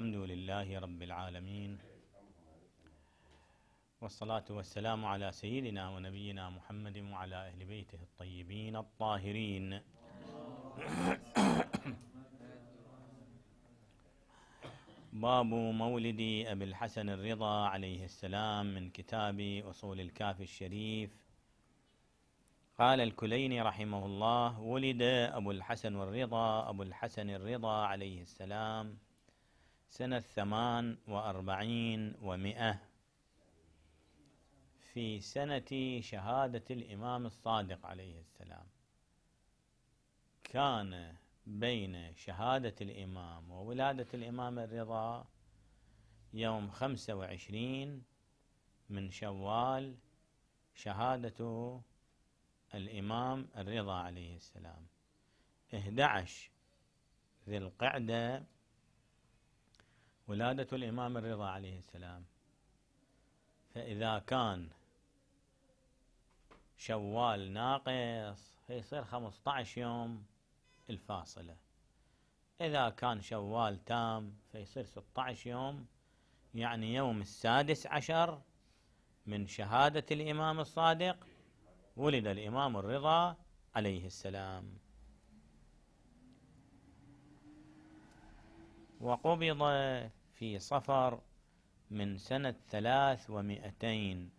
الحمد لله رب العالمين والصلاة والسلام على سيدنا ونبينا محمد وعلى أهل بيته الطيبين الطاهرين باب مولد أبي الحسن الرضا عليه السلام من كتاب أصول الكاف الشريف قال الكليني رحمه الله ولد أبو الحسن الرضا أبو الحسن الرضا عليه السلام سنة ثمان وأربعين ومئة في سنة شهادة الإمام الصادق عليه السلام كان بين شهادة الإمام وولادة الإمام الرضا يوم خمسة وعشرين من شوال شهادة الإمام الرضا عليه السلام 11 ذي القعدة ولادة الإمام الرضا عليه السلام فإذا كان شوال ناقص فيصير 15 يوم الفاصلة إذا كان شوال تام فيصير 16 يوم يعني يوم السادس عشر من شهادة الإمام الصادق ولد الإمام الرضا عليه السلام وقبض في صفر من سنة ثلاث ومئتين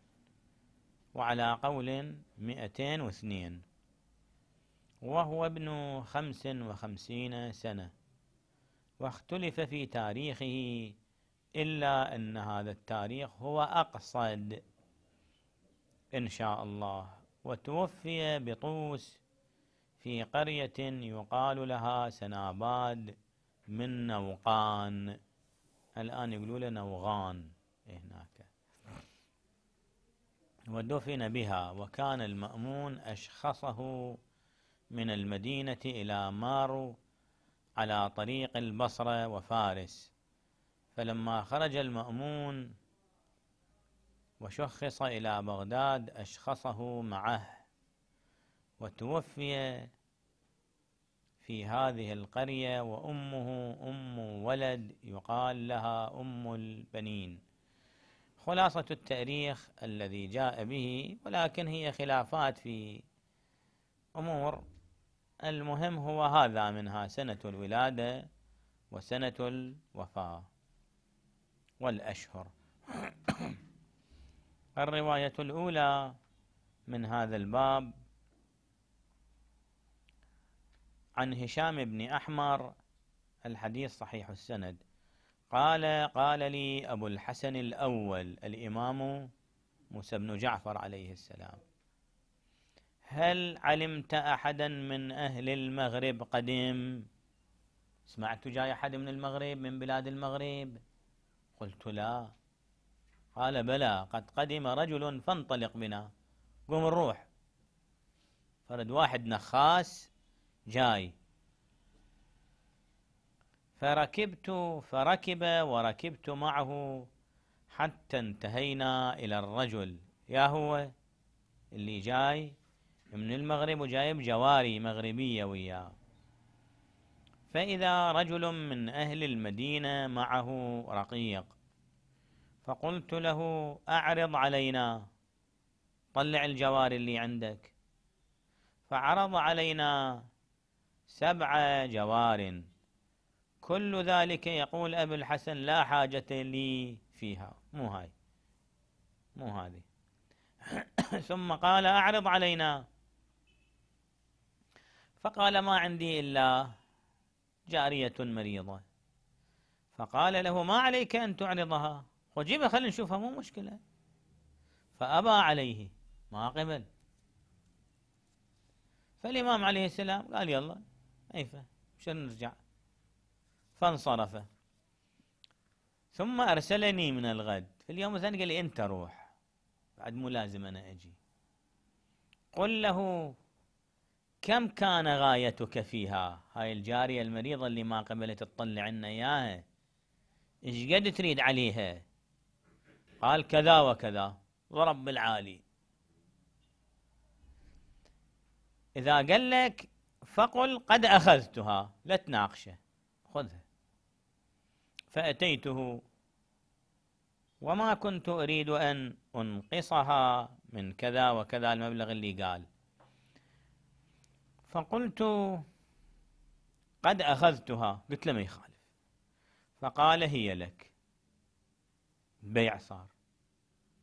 وعلى قول مئتين واثنين وهو ابن خمس وخمسين سنة واختلف في تاريخه إلا أن هذا التاريخ هو أقصد إن شاء الله وتوفي بطوس في قرية يقال لها سناباد من نوقان الآن يقولوا لنا وغان هناك ودفن بها وكان المأمون أشخصه من المدينة إلى مارو على طريق البصرة وفارس فلما خرج المأمون وشخص إلى بغداد أشخصه معه وتوفي في هذه القرية وأمه أم ولد يقال لها أم البنين خلاصة التاريخ الذي جاء به ولكن هي خلافات في أمور المهم هو هذا منها سنة الولادة وسنة الوفاة والأشهر الرواية الأولى من هذا الباب عن هشام بن أحمر الحديث صحيح السند قال قال لي أبو الحسن الأول الإمام موسى بن جعفر عليه السلام هل علمت أحدا من أهل المغرب قديم سمعت جاي أحد من المغرب من بلاد المغرب قلت لا قال بلى قد قدم رجل فانطلق بنا قوم نروح فرد واحد نخاس جاي فركبت فركب وركبت معه حتى انتهينا إلى الرجل يا هو اللي جاي من المغرب وجايب جواري مغربية وياه فإذا رجل من أهل المدينة معه رقيق فقلت له أعرض علينا طلع الجواري اللي عندك فعرض علينا سبع جوار كل ذلك يقول أبو الحسن لا حاجة لي فيها مو هاي مو هذه ثم قال أعرض علينا فقال ما عندي إلا جارية مريضة فقال له ما عليك أن تعرضها وجيبها خلينا نشوفها مو مشكلة فأبى عليه ما قبل فالإمام عليه السلام قال يلا أيفه شن نرجع فانصرف ثم أرسلني من الغد في اليوم الثاني قال لي أنت روح بعد مو لازم أنا أجي قل له كم كان غايتك فيها هاي الجارية المريضة اللي ما قبلت تطلع لنا إياها إيش قد تريد عليها قال كذا وكذا ضرب بالعالي إذا قال لك فقل قد أخذتها لا تناقشه خذها فأتيته وما كنت أريد أن أنقصها من كذا وكذا المبلغ اللي قال فقلت قد أخذتها قلت له ما يخالف فقال هي لك بيع صار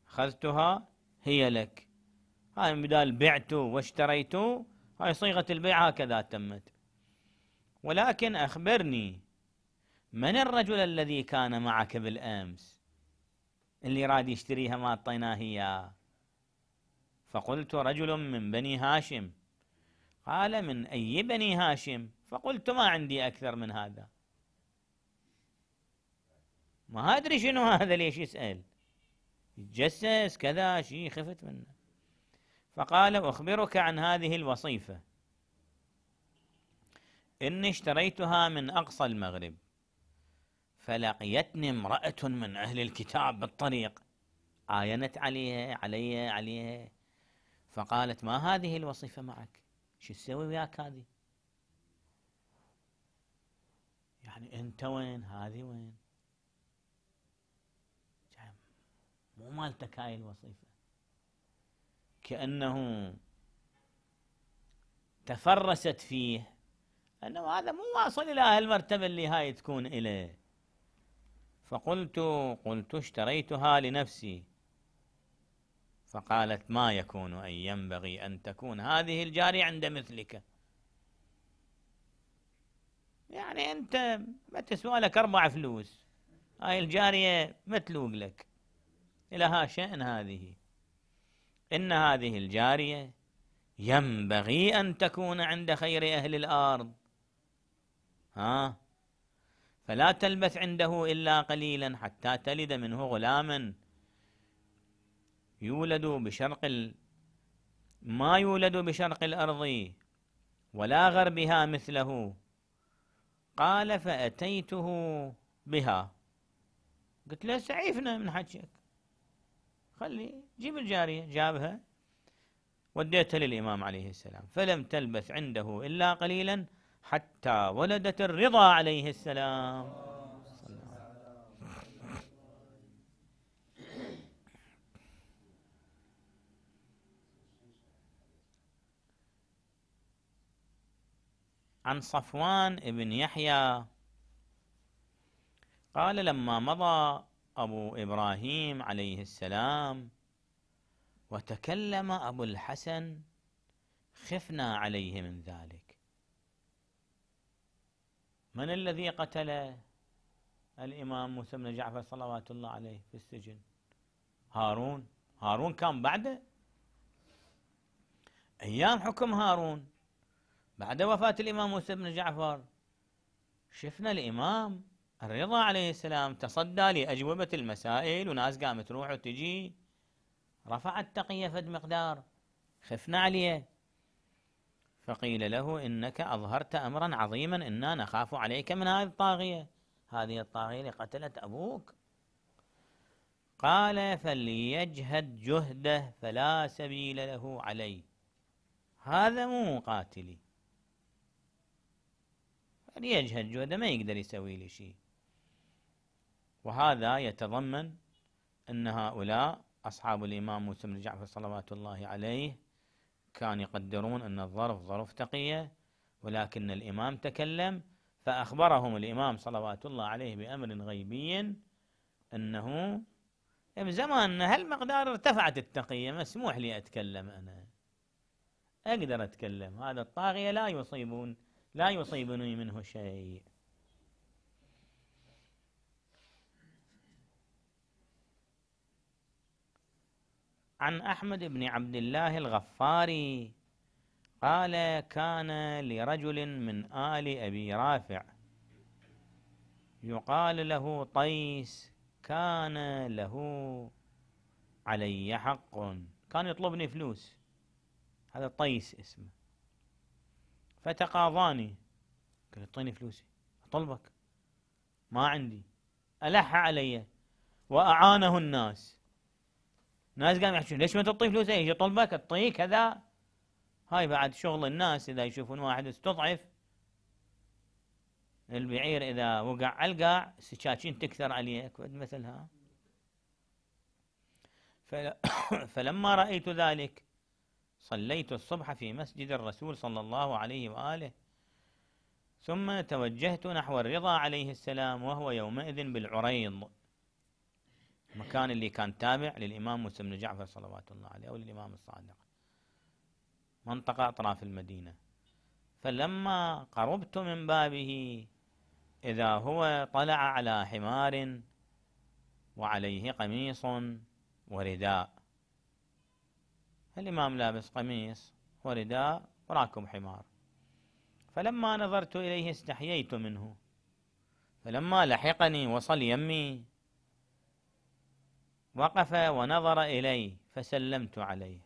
أخذتها هي لك هاي بدال بعت واشتريت هاي صيغة البيع هكذا تمت ولكن أخبرني من الرجل الذي كان معك بالأمس اللي راد يشتريها ما أعطيناه إياه فقلت رجل من بني هاشم قال من أي بني هاشم فقلت ما عندي أكثر من هذا ما أدري شنو هذا ليش يسأل يتجسس كذا شيء خفت منه فقال أخبرك عن هذه الوصيفة إني اشتريتها من أقصى المغرب فلقيتني امرأة من أهل الكتاب بالطريق عاينت عليها علي عليها فقالت ما هذه الوصيفة معك شو تسوي وياك هذه يعني انت وين هذه وين مو مالتك هاي الوصيفة كأنه تفرست فيه أنه هذا مو واصل إلى هالمرتبة اللي هاي تكون إليه فقلت قلت اشتريتها لنفسي فقالت ما يكون أن ينبغي أن تكون هذه الجارية عند مثلك يعني أنت ما تسوى لك أربع فلوس هاي الجارية متلوق لك لها شأن هذه إن هذه الجارية ينبغي أن تكون عند خير أهل الأرض ها فلا تلبث عنده إلا قليلا حتى تلد منه غلاما يولد بشرق ال... ما يولد بشرق الأرض ولا غربها مثله قال فأتيته بها قلت له سعيفنا من حجك خلي جيب الجارية جابها وديتها للإمام عليه السلام فلم تلبث عنده إلا قليلا حتى ولدت الرضا عليه السلام عن صفوان بن يحيى قال لما مضى أبو إبراهيم عليه السلام وتكلم أبو الحسن خفنا عليه من ذلك من الذي قتل الإمام موسى بن جعفر صلوات الله عليه في السجن هارون هارون كان بعده أيام حكم هارون بعد وفاة الإمام موسى بن جعفر شفنا الإمام الرضا عليه السلام تصدى لأجوبة المسائل وناس قامت تروح وتجي رفع التقية فد مقدار خفنا عليه فقيل له إنك أظهرت أمرا عظيما إنا نخاف عليك من هذه الطاغية هذه الطاغية اللي قتلت أبوك قال فليجهد جهده فلا سبيل له علي هذا مو قاتلي فليجهد جهده ما يقدر يسوي لي شيء وهذا يتضمن أن هؤلاء أصحاب الإمام موسى بن جعفر صلوات الله عليه كانوا يقدرون أن الظرف ظرف تقية ولكن الإمام تكلم فأخبرهم الإمام صلوات الله عليه بأمر غيبي أنه بزمان هالمقدار ارتفعت التقية مسموح لي أتكلم أنا أقدر أتكلم هذا الطاغية لا يصيبون لا يصيبني منه شيء عن أحمد بن عبد الله الغفاري قال كان لرجل من آل أبي رافع يقال له طيس كان له علي حق كان يطلبني فلوس هذا طيس اسمه فتقاضاني قال اعطيني فلوسي اطلبك ما عندي ألح علي وأعانه الناس الناس قام يحشون ليش ما تعطي فلوس إيه، يجي يطلبك تعطيه كذا هاي بعد شغل الناس إذا يشوفون واحد استضعف البعير إذا وقع على القاع السكاكين تكثر عليه مثلها فلما رأيت ذلك صليت الصبح في مسجد الرسول صلى الله عليه وآله ثم توجهت نحو الرضا عليه السلام وهو يومئذ بالعريض المكان اللي كان تابع للإمام موسى بن جعفر صلوات الله عليه أو للإمام الصادق منطقة أطراف المدينة فلما قربت من بابه إذا هو طلع على حمار وعليه قميص ورداء الإمام لابس قميص ورداء وراكب حمار فلما نظرت إليه استحييت منه فلما لحقني وصل يمي وقف ونظر إلي فسلمت عليه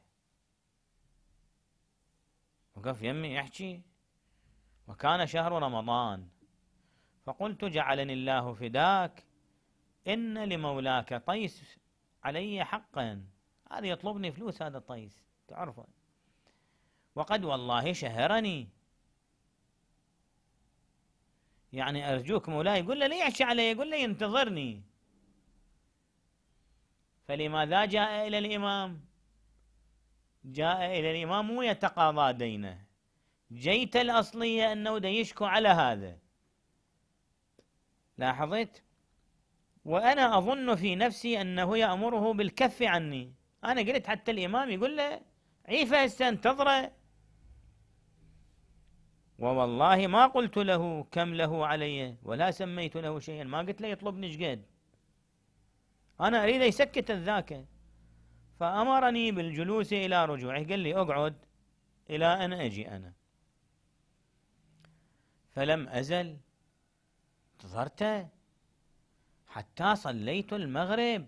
وقف يمي يحكي وكان شهر رمضان فقلت جعلني الله فداك إن لمولاك طيس علي حقا هذا يطلبني فلوس هذا الطيس تعرفه وقد والله شهرني يعني أرجوك مولاي يقول له ليحكي علي يقول له ينتظرني فلماذا جاء إلى الإمام جاء إلى الإمام ويتقاضى دينه جيت الأصلية أنه يشكو على هذا لاحظت وأنا أظن في نفسي أنه يأمره بالكف عني أنا قلت حتى الإمام يقول له عيفة استنتظره انتظره ووالله ما قلت له كم له علي ولا سميت له شيئا ما قلت له يطلبني شقد أنا أريد يسكت الذاك فأمرني بالجلوس إلى رجوعه قال لي أقعد إلى أن أجي أنا فلم أزل انتظرته حتى صليت المغرب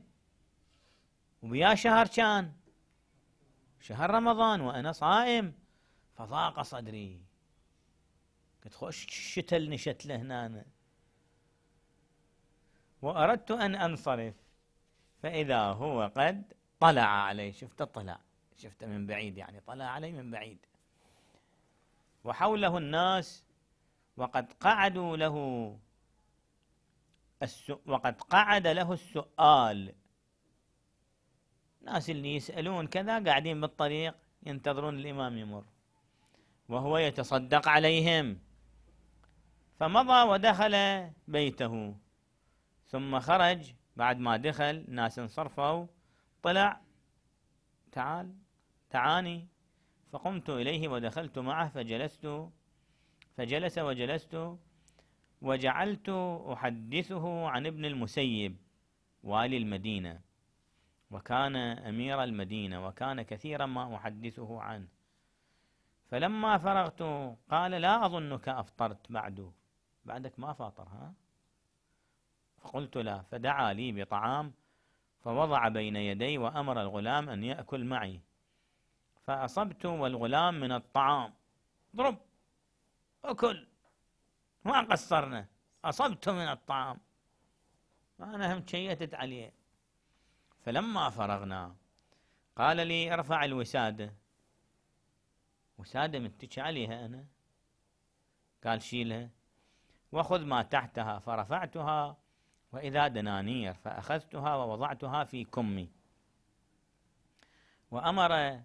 وبيا شهر كان شهر رمضان وأنا صائم فضاق صدري قلت خوش شتل نشت لهنا وأردت أن أنصرف فإذا هو قد طلع عليه شفت طلع شفت من بعيد يعني طلع عليه من بعيد وحوله الناس وقد قعدوا له وقد قعد له السؤال الناس اللي يسألون كذا قاعدين بالطريق ينتظرون الإمام يمر وهو يتصدق عليهم فمضى ودخل بيته ثم خرج بعد ما دخل ناس انصرفوا طلع تعال تعاني فقمت إليه ودخلت معه فجلست فجلس وجلست وجعلت أحدثه عن ابن المسيب والي المدينة وكان أمير المدينة وكان كثيرا ما أحدثه عنه فلما فرغت قال لا أظنك أفطرت بعد بعدك ما فاطر ها فقلت له فدعا لي بطعام فوضع بين يدي وأمر الغلام أن يأكل معي فأصبت والغلام من الطعام ضرب أكل ما قصرنا أصبت من الطعام أنا هم شيتت عليه فلما فرغنا قال لي ارفع الوسادة وسادة متكي عليها أنا قال شيلها وخذ ما تحتها فرفعتها وإذا دنانير فأخذتها ووضعتها في كمي وأمر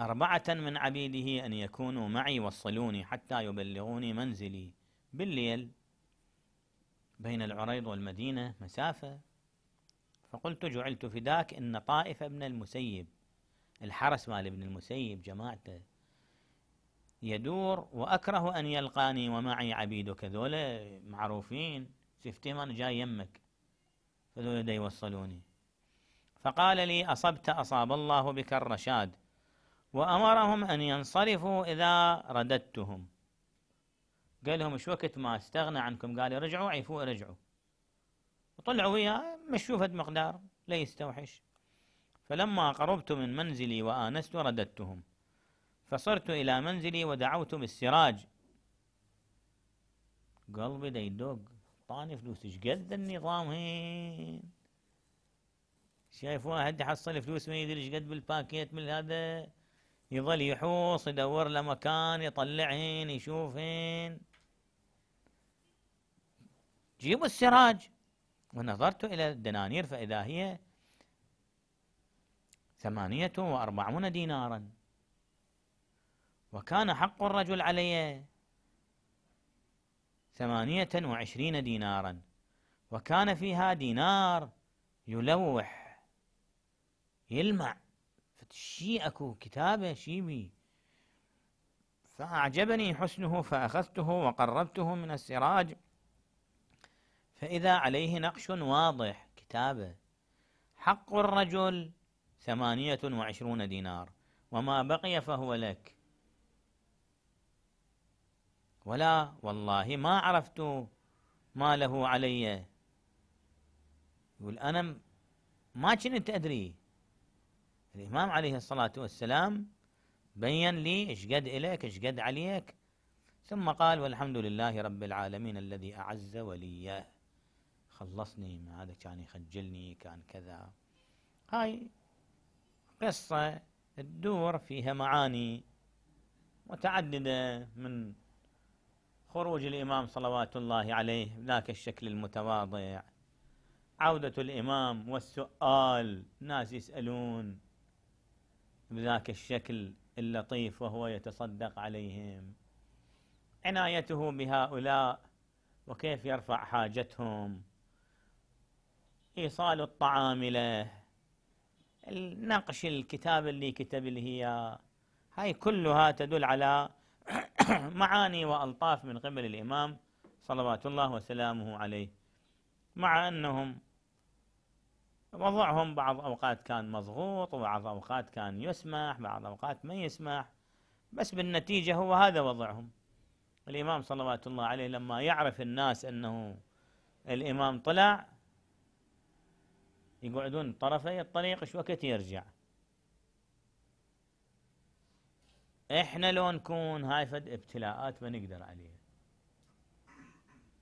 أربعة من عبيده أن يكونوا معي وصلوني حتى يبلغوني منزلي بالليل بين العريض والمدينة مسافة فقلت جعلت فداك إن طائف ابن المسيب الحرس مال ابن المسيب جماعته يدور وأكره أن يلقاني ومعي عبيدك ذولا معروفين شفتي من جاي يمك الولدي والصلوني فقال لي أصبت أصاب الله بك الرشاد وأمرهم أن ينصرفوا إذا رددتهم قال لهم مش وقت ما استغنى عنكم قال رجعوا عيفوا رجعوا وطلعوا وياه مش شوفت مقدار لا يستوحش فلما قربت من منزلي وآنست رددتهم فصرت إلى منزلي ودعوت بالسراج قلبي دا يدق اعطاني فلوس قد النظام هين شايف واحد يحصل فلوس ما يدري قد بالباكيت من هذا يظل يحوص يدور له مكان يطلعهن يشوفهن جيبوا السراج ونظرت إلى الدنانير فإذا هي ثمانية وأربعون دينارا وكان حق الرجل علي ثمانية وعشرين دينارا وكان فيها دينار يلوح يلمع فتشي أكو كتابة شيبي فأعجبني حسنه فأخذته وقربته من السراج فإذا عليه نقش واضح كتابة حق الرجل ثمانية وعشرون دينار وما بقي فهو لك ولا والله ما عرفت ما له علي يقول أنا ما كنت أدري الإمام عليه الصلاة والسلام بين لي إيش قد إليك إيش قد عليك ثم قال والحمد لله رب العالمين الذي أعز وليه خلصني من هذا كان يخجلني كان كذا هاي قصة تدور فيها معاني متعددة من خروج الإمام صلوات الله عليه ذاك الشكل المتواضع عودة الإمام والسؤال ناس يسألون بذاك الشكل اللطيف وهو يتصدق عليهم عنايته بهؤلاء وكيف يرفع حاجتهم إيصال الطعام له نقش الكتاب اللي كتب له هاي كلها تدل على معاني وألطاف من قبل الإمام صلوات الله وسلامه عليه مع أنهم وضعهم بعض أوقات كان مضغوط وبعض أوقات كان يسمح بعض أوقات ما يسمح بس بالنتيجة هو هذا وضعهم الإمام صلوات الله عليه لما يعرف الناس أنه الإمام طلع يقعدون طرفي الطريق شو وقت يرجع احنا لو نكون هاي فد ابتلاءات ما نقدر عليها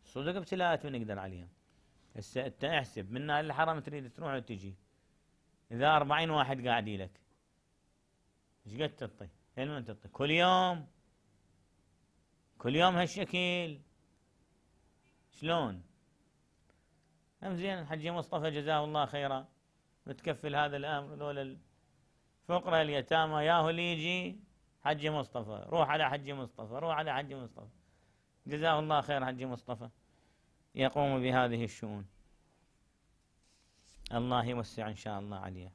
صدق ابتلاءات ما نقدر عليها هسه انت احسب من الحرم تريد تروح وتجي اذا 40 واحد قاعد لك ايش قد تعطي؟ من تعطي؟ كل يوم كل يوم هالشكل شلون؟ هم زين الحج مصطفى جزاه الله خيرا متكفل هذا الامر ذول الفقراء اليتامى ياهو اللي يجي حجي مصطفى روح على حجي مصطفى روح على حجي مصطفى جزاه الله خير حجي مصطفى يقوم بهذه الشؤون الله يوسع إن شاء الله عليه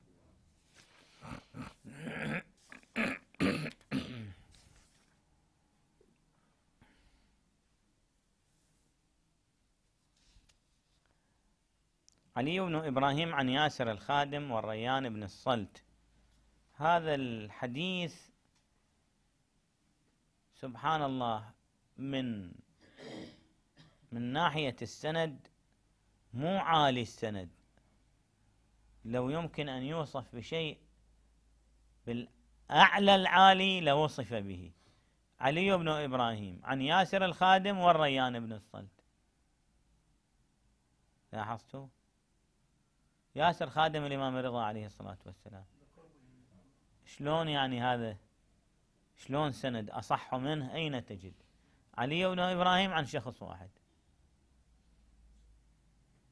علي بن إبراهيم عن ياسر الخادم والريان بن الصلت هذا الحديث سبحان الله من من ناحية السند مو عالي السند لو يمكن أن يوصف بشيء بالأعلى العالي لوصف به علي بن إبراهيم عن ياسر الخادم والريان بن الصلت لاحظتوا ياسر خادم الإمام الرضا عليه الصلاة والسلام شلون يعني هذا شلون سند أصح منه أين تجد علي بن إبراهيم عن شخص واحد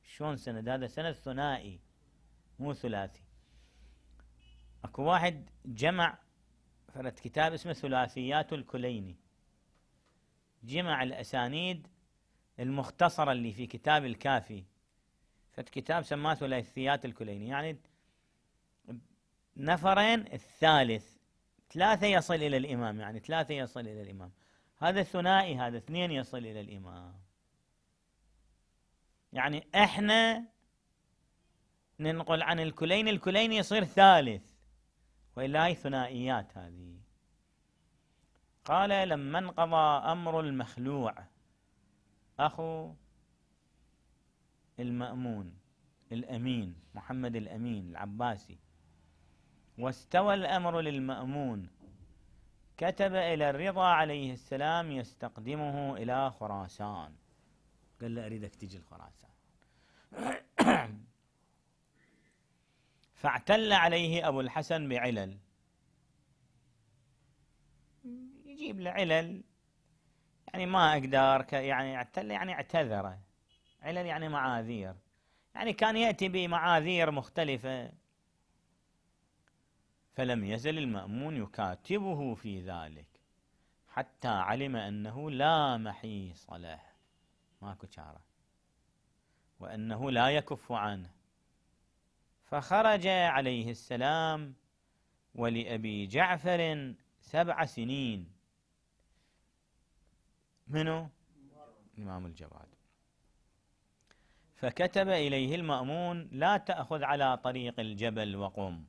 شلون سند هذا سند ثنائي مو ثلاثي اكو واحد جمع فرد كتاب اسمه ثلاثيات الكليني جمع الاسانيد المختصرة اللي في كتاب الكافي فرد كتاب سماه ثلاثيات الكليني يعني نفرين الثالث ثلاثة يصل إلى الإمام يعني ثلاثة يصل إلى الإمام هذا الثنائي هذا اثنين يصل إلى الإمام يعني احنا ننقل عن الكلين الكلين يصير ثالث وإلا هي ثنائيات هذه قال لما انقضى أمر المخلوع أخو المأمون الأمين محمد الأمين العباسي واستوى الأمر للمأمون كتب إلى الرضا عليه السلام يستقدمه إلى خراسان قال له أريدك تجي لخراسان فاعتل عليه أبو الحسن بعلل يجيب له علل يعني ما أقدر يعني اعتل يعني اعتذر علل يعني معاذير يعني كان يأتي بمعاذير مختلفة فلم يزل المأمون يكاتبه في ذلك حتى علم أنه لا محيص له ماكو شارة وأنه لا يكف عنه فخرج عليه السلام ولأبي جعفر سبع سنين منو؟ الإمام الجواد فكتب إليه المأمون لا تأخذ على طريق الجبل وقم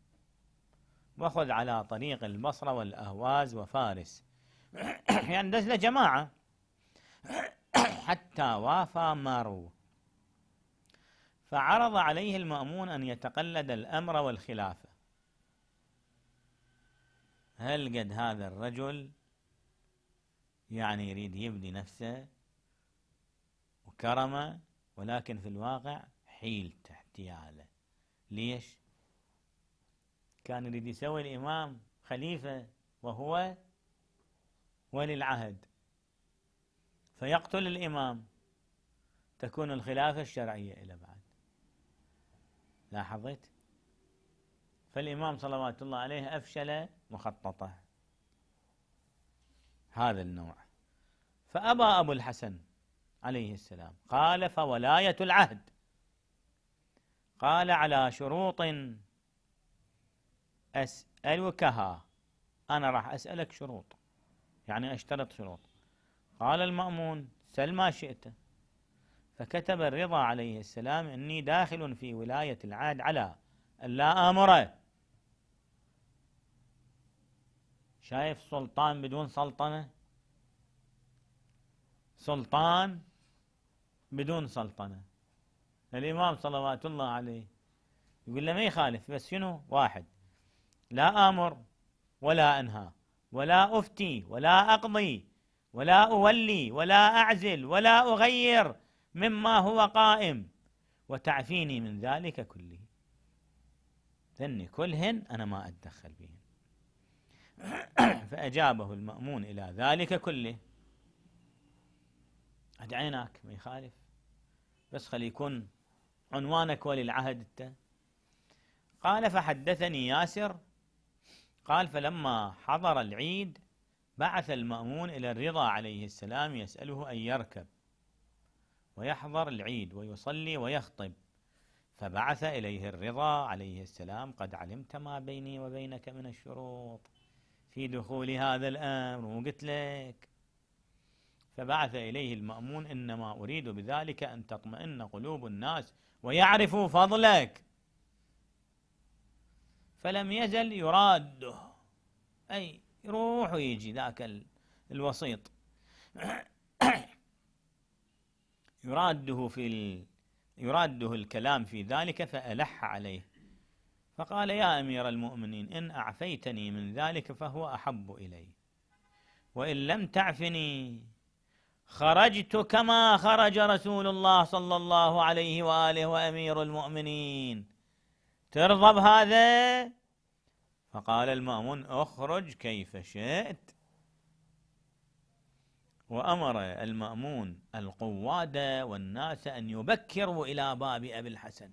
وخذ على طريق البصرة والأهواز وفارس يعني دز له جماعة حتى وافى مارو فعرض عليه المأمون أن يتقلد الأمر والخلافة هل قد هذا الرجل يعني يريد يبني نفسه وكرمه ولكن في الواقع حيلته احتياله ليش؟ كان يريد يسوي الإمام خليفة وهو ولي العهد فيقتل الإمام تكون الخلافة الشرعية إلى بعد لاحظت فالإمام صلوات الله عليه أفشل مخططه هذا النوع فأبى أبو الحسن عليه السلام قال فولاية العهد قال على شروط أسألكها أنا راح أسألك شروط يعني أشترط شروط قال المأمون سل ما شئت فكتب الرضا عليه السلام إني داخل في ولاية العهد على لا آمره شايف سلطان بدون سلطنة سلطان بدون سلطنة الإمام صلوات الله عليه يقول له ما يخالف بس شنو واحد لا آمر ولا أنهى ولا أفتي ولا أقضي ولا أولي ولا أعزل ولا أغير مما هو قائم وتعفيني من ذلك كله ذني كلهن أنا ما أتدخل بهن فأجابه المأمون إلى ذلك كله أدعيناك ما يخالف بس خلي يكون عنوانك ولي العهد أنت قال فحدثني ياسر قال فلما حضر العيد بعث المأمون إلى الرضا عليه السلام يسأله أن يركب ويحضر العيد ويصلي ويخطب فبعث إليه الرضا عليه السلام قد علمت ما بيني وبينك من الشروط في دخول هذا الأمر وقلت لك فبعث إليه المأمون إنما أريد بذلك أن تطمئن قلوب الناس ويعرفوا فضلك فلم يزل يراده أي يروح ويجي ذاك الوسيط يراده في ال... يراده الكلام في ذلك فألح عليه فقال يا أمير المؤمنين إن أعفيتني من ذلك فهو أحب إلي وإن لم تعفني خرجت كما خرج رسول الله صلى الله عليه وآله وأمير المؤمنين ترضى بهذا فقال المأمون اخرج كيف شئت وأمر المأمون القواد والناس أن يبكروا إلى باب أبي الحسن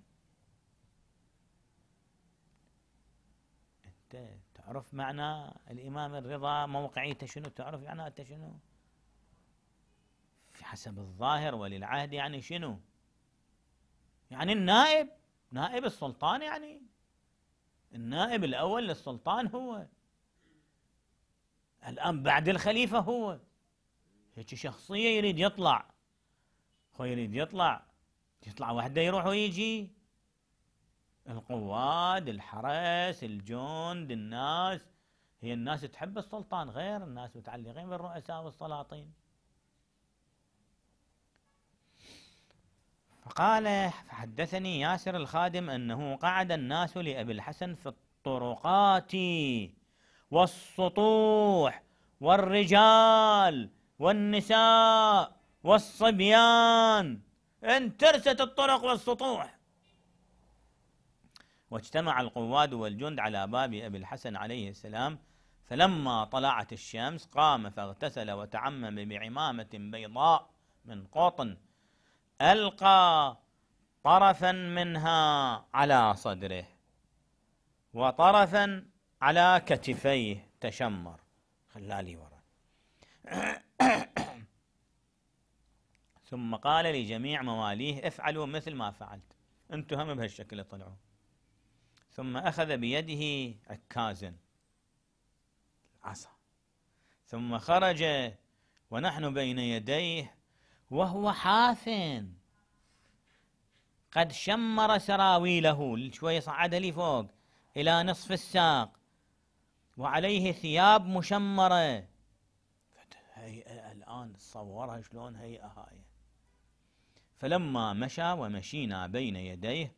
أنت تعرف معنى الإمام الرضا موقعيته شنو تعرف معناته شنو في حسب الظاهر وللعهد يعني شنو يعني النائب نائب السلطان يعني النائب الأول للسلطان هو الآن بعد الخليفة هو هيك شخصية يريد يطلع هو يريد يطلع يطلع وحده يروح ويجي القواد الحرس الجند الناس هي الناس تحب السلطان غير الناس متعلقين بالرؤساء والسلاطين فقال فحدثني ياسر الخادم أنه قعد الناس لأبي الحسن في الطرقات والسطوح والرجال والنساء والصبيان انترست الطرق والسطوح واجتمع القواد والجند على باب أبي الحسن عليه السلام فلما طلعت الشمس قام فاغتسل وتعمم بعمامة بيضاء من قطن ألقى طرفا منها على صدره وطرفا على كتفيه تشمر خلالي ورا ثم قال لجميع مواليه افعلوا مثل ما فعلت انتم هم بهالشكل طلعوا ثم أخذ بيده عكاز العصا ثم خرج ونحن بين يديه وهو حافٍ قد شمر سراويله شوي صعد لي فوق إلى نصف الساق وعليه ثياب مشمرة هيئة الآن تصورها شلون هيئة هاي فلما مشى ومشينا بين يديه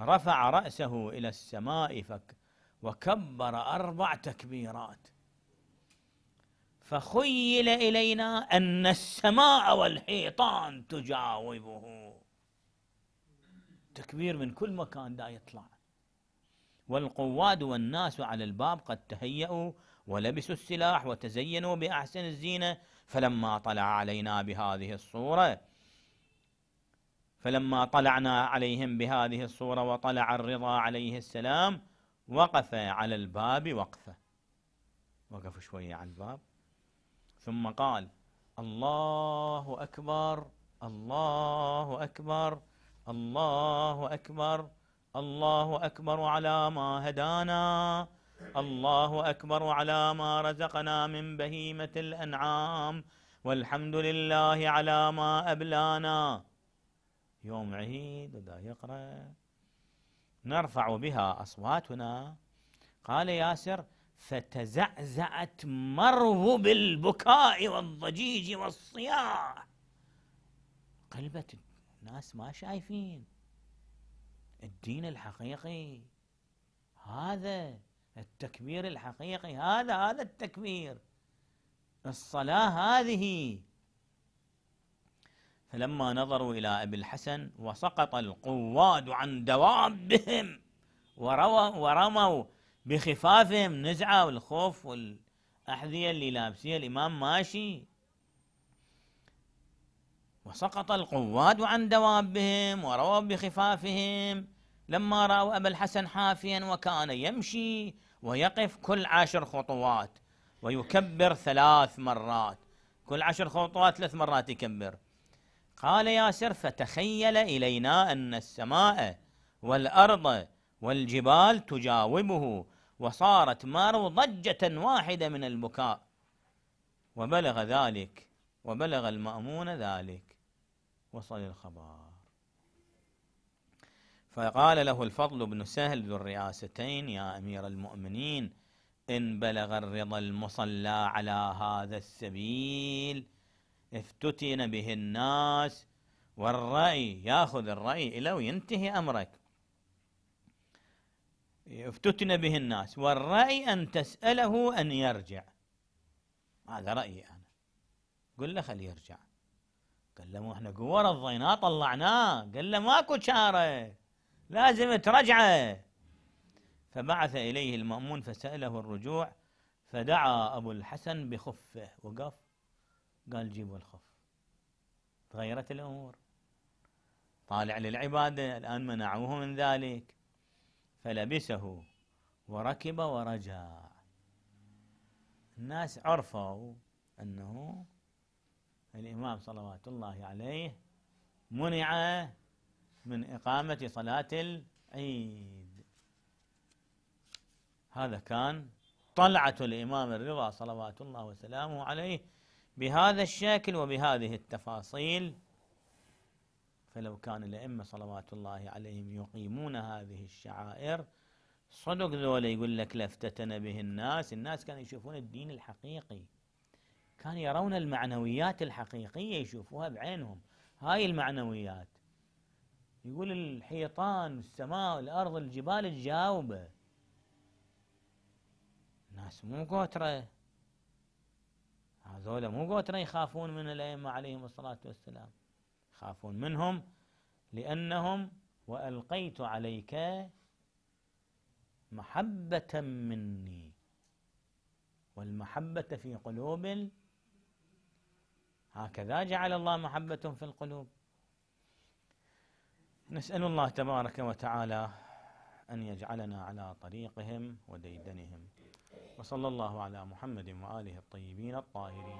رفع رأسه إلى السماء فك وكبر أربع تكبيرات فخيل إلينا أن السماء والحيطان تجاوبه تكبير من كل مكان دا يطلع والقواد والناس على الباب قد تهيأوا ولبسوا السلاح وتزينوا بأحسن الزينة فلما طلع علينا بهذه الصورة فلما طلعنا عليهم بهذه الصورة وطلع الرضا عليه السلام وقف على الباب وقفة وقف شوية على الباب ثم قال الله أكبر الله أكبر الله أكبر الله أكبر على ما هدانا الله أكبر على ما رزقنا من بهيمة الأنعام والحمد لله على ما أبلانا يوم عيد ودا يقرأ نرفع بها أصواتنا قال ياسر فتزعزعت مرو بالبكاء والضجيج والصياح قلبت الناس ما شايفين الدين الحقيقي هذا التكبير الحقيقي هذا هذا التكبير الصلاة هذه فلما نظروا إلى أبي الحسن وسقط القواد عن دوابهم ورموا بخفافهم نزعوا الخوف والأحذية اللي لابسيها الإمام ماشي وسقط القواد عن دوابهم ورووا بخفافهم لما رأوا أبا الحسن حافيا وكان يمشي ويقف كل عشر خطوات ويكبر ثلاث مرات كل عشر خطوات ثلاث مرات يكبر قال ياسر فتخيل إلينا أن السماء والأرض والجبال تجاوبه وصارت مارو ضجة واحدة من البكاء وبلغ ذلك وبلغ المأمون ذلك وصل الخبر فقال له الفضل بن سهل ذو الرئاستين يا أمير المؤمنين إن بلغ الرضا المصلى على هذا السبيل افتتن به الناس والرأي ياخذ الرأي إلى وينتهي أمرك افتتن به الناس والرأي أن تسأله أن يرجع هذا رأيي أنا قل له خليه يرجع قال له مو احنا قوة رضيناه طلعناه قال له ماكو شارة لازم ترجعه فبعث إليه المأمون فسأله الرجوع فدعا أبو الحسن بخفه وقف قال جيبوا الخف تغيرت الأمور طالع للعبادة الآن منعوه من ذلك فلبسه وركب ورجع الناس عرفوا أنه الإمام صلوات الله عليه منع من إقامة صلاة العيد هذا كان طلعة الإمام الرضا صلوات الله وسلامه عليه بهذا الشكل وبهذه التفاصيل فلو كان الأئمة صلوات الله عليهم يقيمون هذه الشعائر صدق ذولا يقول لك لافتتن به الناس الناس كانوا يشوفون الدين الحقيقي كانوا يرون المعنويات الحقيقية يشوفوها بعينهم هاي المعنويات يقول الحيطان السماء الأرض الجبال الجاوبة الناس مو قوترة هذول مو قوترة يخافون من الأئمة عليهم الصلاة والسلام يخافون منهم لأنهم وألقيت عليك محبة مني والمحبة في قلوب هكذا جعل الله محبة في القلوب نسأل الله تبارك وتعالى أن يجعلنا على طريقهم وديدنهم وصلى الله على محمد وآله الطيبين الطاهرين